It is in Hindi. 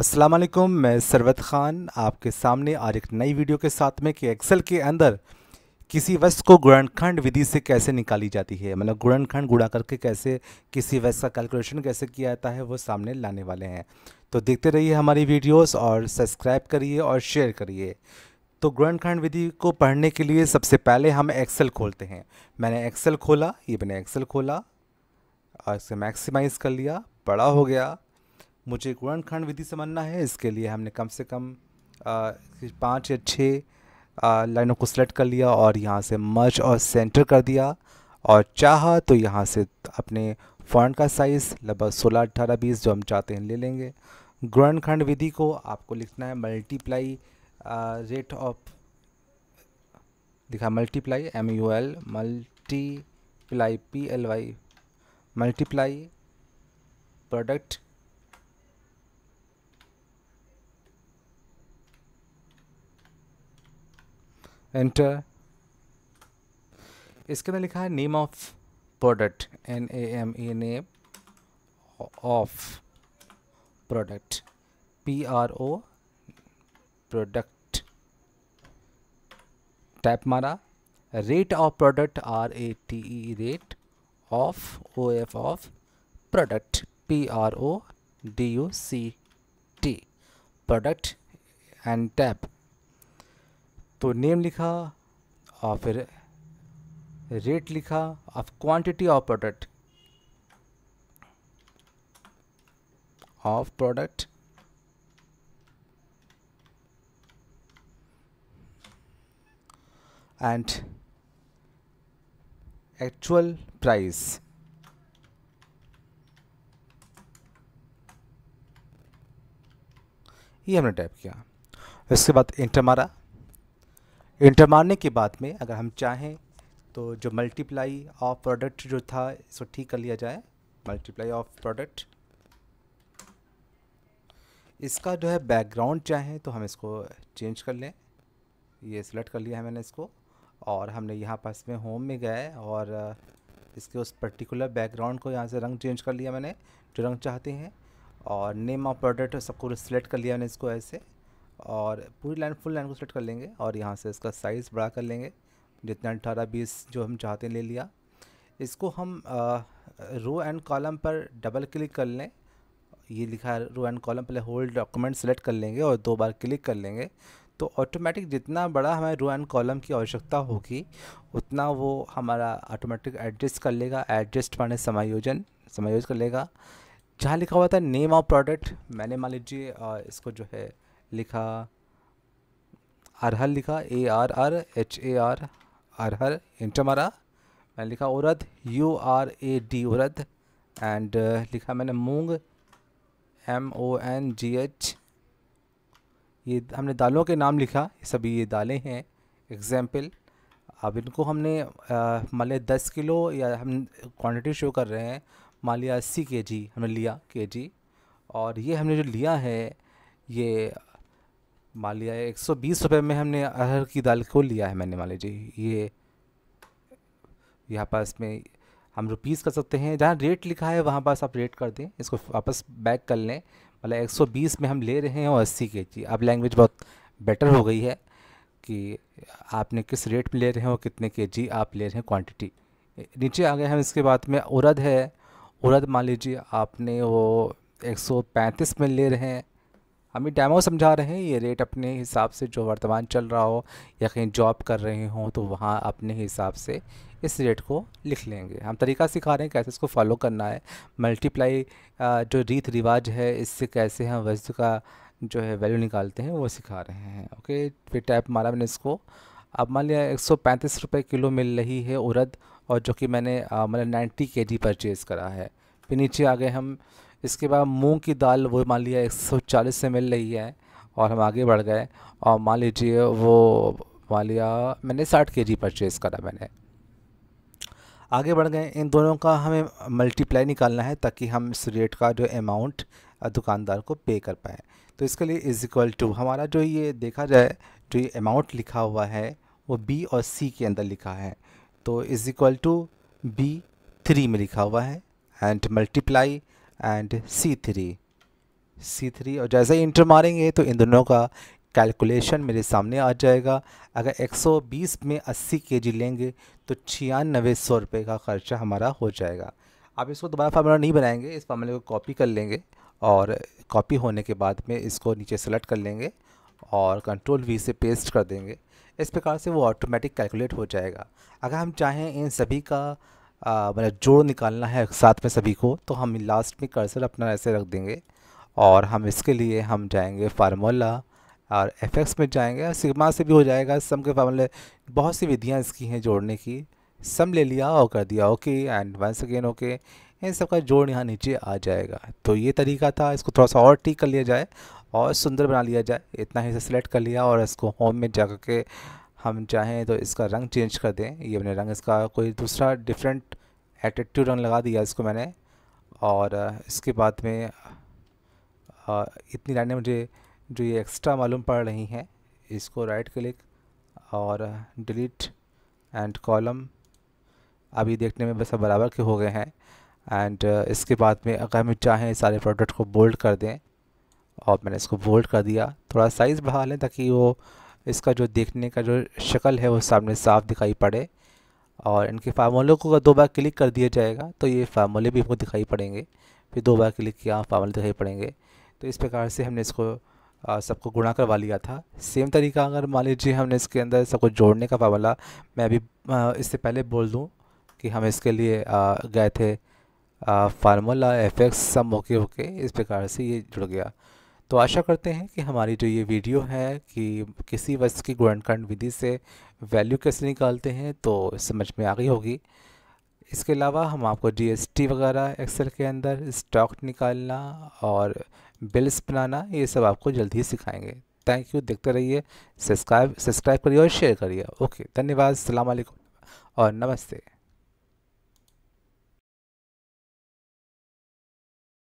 असलम मैं सरवत ख़ान आपके सामने आज एक नई वीडियो के साथ में कि एक्सेल के अंदर किसी वस्त को गुणनखंड विधि से कैसे निकाली जाती है मतलब गुणनखंड गुड़ा करके कैसे किसी वस्त का कैलकुलेशन कैसे किया जाता है वो सामने लाने वाले हैं तो देखते रहिए हमारी वीडियोस और सब्सक्राइब करिए और शेयर करिए तो गुणनखंड विधि को पढ़ने के लिए सबसे पहले हम एक्सेल खोलते हैं मैंने एक्सेल खोला ये मैंने एक्सेल खोला और इसे मैक्सिमाइज़ कर लिया बड़ा हो गया मुझे गुणनखंड विधि से मानना है इसके लिए हमने कम से कम पाँच या छः लाइनों को सिलेक्ट कर लिया और यहाँ से मर्ज और सेंटर कर दिया और चाहा तो यहाँ से अपने फॉन्ट का साइज़ लगभग सोलह अट्ठारह बीस जो हम चाहते हैं ले लेंगे गुणनखंड विधि को आपको लिखना है मल्टीप्लाई रेट ऑफ दिखा multiply M U L multiply P L Y multiply product enter इसके अंदर लिखा है name of product N A M A name of product P R O product type मारा rate of product R A T E rate of O F of product P R O D U C T product and tap तो नेम लिखा और फिर रेट लिखा और quantity of product of product and actual price ये हमने टाइप किया उसके बाद इंटर मारा इंटर मारने के बाद में अगर हम चाहें तो जो मल्टीप्लाई ऑफ प्रोडक्ट जो था इसको ठीक कर लिया जाए मल्टीप्लाई ऑफ प्रोडक्ट इसका जो है बैकग्राउंड चाहें तो हम इसको चेंज कर लें ये सिलेक्ट कर लिया है मैंने इसको और हमने यहाँ पास में होम में गए और इसके उस पर्टिकुलर बैकग्राउंड को यहाँ से रंग चेंज कर लिया मैंने जो रंग चाहते हैं और नेम ऑफ प्रोडक्ट सबको सिलेक्ट कर लिया मैंने इसको ऐसे और पूरी लाइन फुल लाइन को सेलेक्ट कर लेंगे और यहाँ से इसका साइज़ बड़ा कर लेंगे जितना अठारह बीस जो हम चाहते हैं ले लिया इसको हम रो एंड कॉलम पर डबल क्लिक कर लें ये लिखा है रो एंड कॉलम पहले होल्ड डॉक्यूमेंट सेलेक्ट कर लेंगे और दो बार क्लिक कर लेंगे तो ऑटोमेटिक जितना बड़ा हमें रो एंड कॉलम की आवश्यकता होगी उतना वो हमारा ऑटोमेटिक एडजस्ट कर लेगा एडजस्ट माने समायोजन समायोज कर लेगा जहाँ लिखा हुआ था नेम ऑफ प्रोडक्ट मैंने मान लीजिए इसको जो है लिखा अरहर लिखा A R R H A R अरहर इंटर मारा मैंने लिखा उरद यू आर ए डी उरद एंड लिखा मैंने मूंग M O N G H ये हमने दालों के नाम लिखा सभी ये दालें हैं एग्जाम्पल अब इनको हमने मान लिया दस किलो या हम क्वांटिटी शो कर रहे हैं मान लिया अस्सी के जी हमने लिया के जी और ये हमने जो लिया है ये मान लिया एक सौ बीस रुपये में हमने अरहर की दाल को लिया है मैंने मान लीजिए ये यहाँ पास में हम रुपीस कर सकते हैं जहाँ रेट लिखा है वहाँ पास आप रेट कर दें इसको वापस बैक कर लें मतलब एक सौ बीस में हम ले रहे हैं और अस्सी के जी अब लैंग्वेज बहुत बेटर हो गई है कि आपने किस रेट में ले रहे हैं और कितने के जी आप ले रहे हैं क्वान्टिटी नीचे आ गए हम इसके बाद में उरद है उरद मान लीजिए आपने वो पैंतीस में ले रहे हैं हम ये डेमो समझा रहे हैं ये रेट अपने हिसाब से जो वर्तमान चल रहा हो या कहीं जॉब कर रहे हों तो वहाँ अपने हिसाब से इस रेट को लिख लेंगे हम तरीका सिखा रहे हैं कैसे इसको फॉलो करना है मल्टीप्लाई जो रीत रिवाज है इससे कैसे हम वस्तु का जो है वैल्यू निकालते हैं वो सिखा रहे हैं ओके फिर टैप मारा मैंने इसको अब मान लिया एक सौ पैंतीस रुपये किलो मिल रही है उरद और जो कि मैंने मतलब नाइन्टी के जी परचेज़ करा है फिर नीचे आ गए हम इसके बाद मूंग की दाल वो मान लिया एक सौ चालीस से मिल रही है और हम आगे बढ़ गए और मान लीजिए वो मान लिया मैंने साठ के जी परचेज़ करा मैंने आगे बढ़ गए इन दोनों का हमें मल्टीप्लाई निकालना है ताकि हम इस रेट का जो अमाउंट दुकानदार को पे कर पाएँ तो इसके लिए इज़ इक्वल टू हमारा जो ये देखा जाए जो ये अमाउंट लिखा हुआ है वो बी और सी के अंदर लिखा है तो is equal to B three में लिखा हुआ है and multiply and C three C three और जैसे ही इंटर मारेंगे तो इन दोनों का कैलकुलेशन मेरे सामने आ जाएगा अगर 120 में 80 के जी लेंगे तो छियानवे सौ रुपये का ख़र्चा हमारा हो जाएगा आप इसको दोबारा फार्मूला नहीं बनाएंगे इस फार्मूले को कॉपी कर लेंगे और कॉपी होने के बाद में इसको नीचे सेलेक्ट कर लेंगे और कंट्रोल वी से पेस्ट कर देंगे इस प्रकार से वो ऑटोमेटिक कैलकुलेट हो जाएगा अगर हम चाहें इन सभी का मतलब जोड़ निकालना है साथ में सभी को तो हम लास्ट में कर्सर अपना ऐसे रख देंगे और हम इसके लिए हम जाएंगे फार्मूला और एफ एक्स में जाएंगे और सिग्मा से भी हो जाएगा सम के फार्मूले बहुत सी विधियाँ इसकी हैं जोड़ने की सम ले लिया और कर दिया okay and once again okay इन सब का जोड़ यहाँ नीचे आ जाएगा तो ये तरीका था इसको थोड़ा सा और ठीक कर लिया जाए और सुंदर बना लिया जाए इतना ही से सिलेक्ट कर लिया और इसको होम में जा के हम चाहें तो इसका रंग चेंज कर दें ये मैंने रंग इसका कोई दूसरा डिफरेंट एटीट्यूड रंग लगा दिया इसको मैंने और इसके बाद में इतनी लाइनें मुझे जो ये एक्स्ट्रा मालूम पड़ रही हैं इसको राइट क्लिक और डिलीट एंड कॉलम अभी देखने में बस बराबर के हो गए हैं एंड इसके बाद में अगर हम चाहें सारे प्रोडक्ट को बोल्ड कर दें और मैंने इसको बोल्ड कर दिया थोड़ा साइज़ बढ़ा लें ताकि वो इसका जो देखने का जो शक्ल है वो सामने साफ दिखाई पड़े और इनके फार्मूलों को दो बार क्लिक कर दिया जाएगा तो ये फार्मूले भी हमको दिखाई पड़ेंगे फिर दो बार क्लिक किया फार्मूले दिखाई पड़ेंगे तो इस प्रकार से हमने इसको सबको गुणा करवा लिया था सेम तरीका अगर मान लीजिए हमने इसके अंदर सबको जोड़ने का फार्मूला मैं अभी इससे पहले बोल दूँ कि हम इसके लिए गए थे formula F X sum okay होके इस प्रकार से ये जुड़ गया तो आशा करते हैं कि हमारी जो ये वीडियो है कि किसी वस्तु की गुणनखंड विधि से वैल्यू कैसे निकालते हैं तो समझ में आ गई होगी इसके अलावा हम आपको जीएसटी वगैरह एक्सेल के अंदर स्टॉक निकालना और बिल्स बनाना ये सब आपको जल्द ही सिखाएंगे थैंक यू देखते रहिए सब्सक्राइब सब्सक्राइब करिए और शेयर करिए ओके धन्यवाद सलामकुम और नमस्ते